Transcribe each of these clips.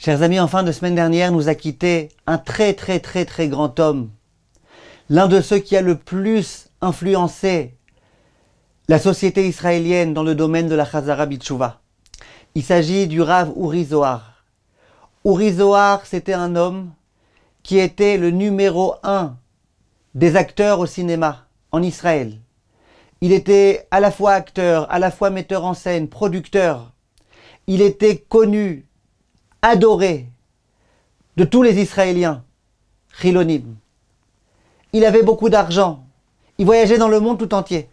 Chers amis, en fin de semaine dernière, nous a quitté un très très très très grand homme, l'un de ceux qui a le plus influencé la société israélienne dans le domaine de la Khazara Bitchuva. Il s'agit du Rav Uri Zohar. Uri Zohar, c'était un homme qui était le numéro un des acteurs au cinéma en Israël. Il était à la fois acteur, à la fois metteur en scène, producteur. Il était connu adoré de tous les Israéliens, Chilonim. Il avait beaucoup d'argent, il voyageait dans le monde tout entier.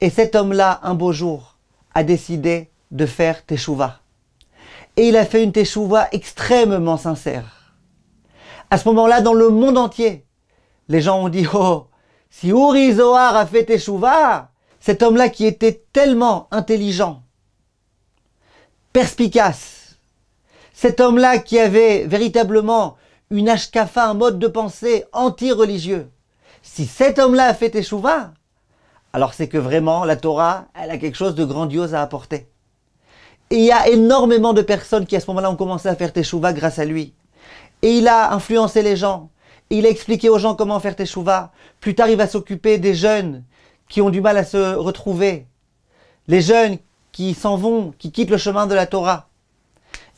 Et cet homme-là, un beau jour, a décidé de faire Teshuvah. Et il a fait une Teshuvah extrêmement sincère. À ce moment-là, dans le monde entier, les gens ont dit, oh, si Uri Zohar a fait Teshuvah, cet homme-là qui était tellement intelligent, perspicace, cet homme-là qui avait véritablement une ashkafa, un mode de pensée anti-religieux, si cet homme-là a fait teshuva, alors c'est que vraiment la Torah, elle a quelque chose de grandiose à apporter. Et il y a énormément de personnes qui à ce moment-là ont commencé à faire Teshuvah grâce à lui. Et il a influencé les gens. il a expliqué aux gens comment faire Teshuvah. Plus tard, il va s'occuper des jeunes qui ont du mal à se retrouver. Les jeunes qui s'en vont, qui quittent le chemin de la Torah.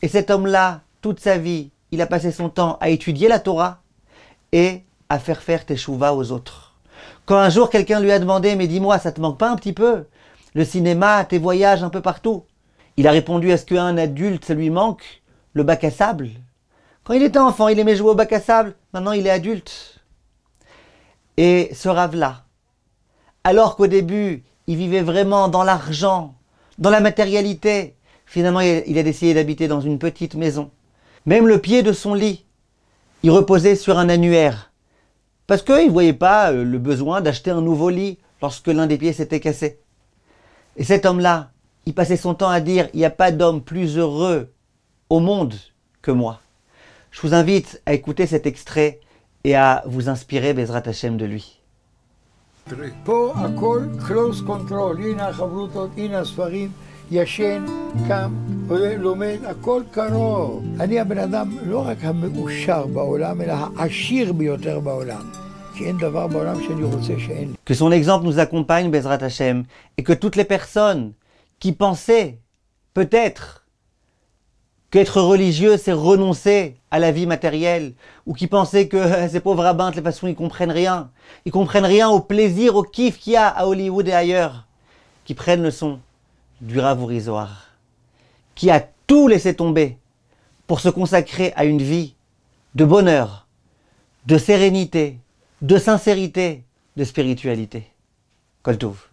Et cet homme-là, toute sa vie, il a passé son temps à étudier la Torah et à faire faire tes chouvas aux autres. Quand un jour quelqu'un lui a demandé, mais dis-moi, ça te manque pas un petit peu Le cinéma, tes voyages un peu partout Il a répondu, est-ce qu'un adulte, ça lui manque Le bac à sable Quand il était enfant, il aimait jouer au bac à sable, maintenant il est adulte. Et ce rave-là, alors qu'au début, il vivait vraiment dans l'argent, dans la matérialité, Finalement, il a décidé d'habiter dans une petite maison. Même le pied de son lit, il reposait sur un annuaire. Parce qu'il ne voyait pas euh, le besoin d'acheter un nouveau lit lorsque l'un des pieds s'était cassé. Et cet homme-là, il passait son temps à dire, il n'y a pas d'homme plus heureux au monde que moi. Je vous invite à écouter cet extrait et à vous inspirer Bezrat Hashem de lui. Que son exemple nous accompagne, Bezrat Hashem, et que toutes les personnes qui pensaient, peut-être, qu'être religieux, c'est renoncer à la vie matérielle, ou qui pensaient que ces pauvres rabbins, de toute façon, ils comprennent rien. Ils comprennent rien au plaisir, au kiff qu'il y a à Hollywood et ailleurs, qui prennent le son du ravourisoire qui a tout laissé tomber pour se consacrer à une vie de bonheur, de sérénité, de sincérité, de spiritualité. Coltouve.